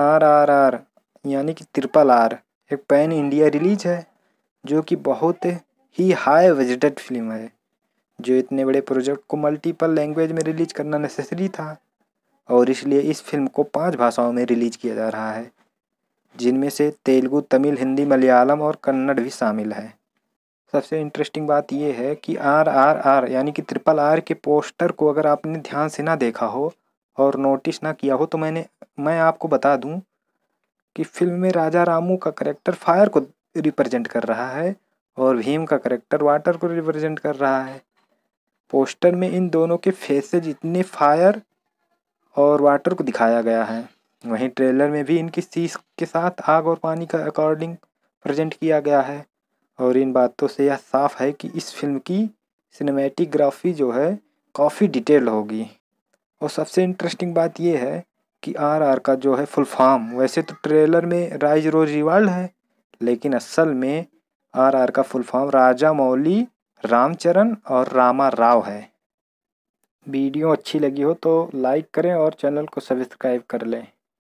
are are R यानी कि triple R एक पैन इंडिया रिलीज है जो कि बहुत ही हाई बजटेड फिल्म है जो इतने बड़े प्रोजेक्ट को मल्टीपल लैंग्वेज में रिलीज करना नेसेसरी था और इसलिए इस फिल्म को पांच भाषाओं में रिलीज किया जा रहा है जिनमें से तेलुगु तमिल हिंदी मलयालम और कन्नड़ भी शामिल है सबसे इंटरेस्टिंग बात यह है कि आर आर आर यानी कि ट्रिपल आर के पोस्टर को अगर आपने ध्यान से ना देखा हो और नोटिस ना किया हो तो मैंने मैं आपको बता दूं कि फिल्म में राजा रामू का करेक्टर फायर को रिप्रेजेंट कर रहा है और भीम का करेक्टर वाटर को रिप्रेजेंट कर रहा है पोस्टर में इन दोनों के फेसेज इतने फायर और वाटर को दिखाया गया है वहीं ट्रेलर में भी इनकी सीस के साथ आग और पानी का अकॉर्डिंग प्रेजेंट किया गया है और इन बातों से यह साफ है कि इस फिल्म की सिनेमेटिक ग्राफी जो है काफ़ी डिटेल होगी और सबसे इंटरेस्टिंग बात यह है कि आर आर का जो है फुल फॉर्म वैसे तो ट्रेलर में राइज रोज रिवाल्ड है लेकिन असल में आर आर का full form Rajamouli Ramcharan और रामा राव है वीडियो अच्छी लगी हो तो लाइक करें और चैनल को सब्सक्राइब कर लें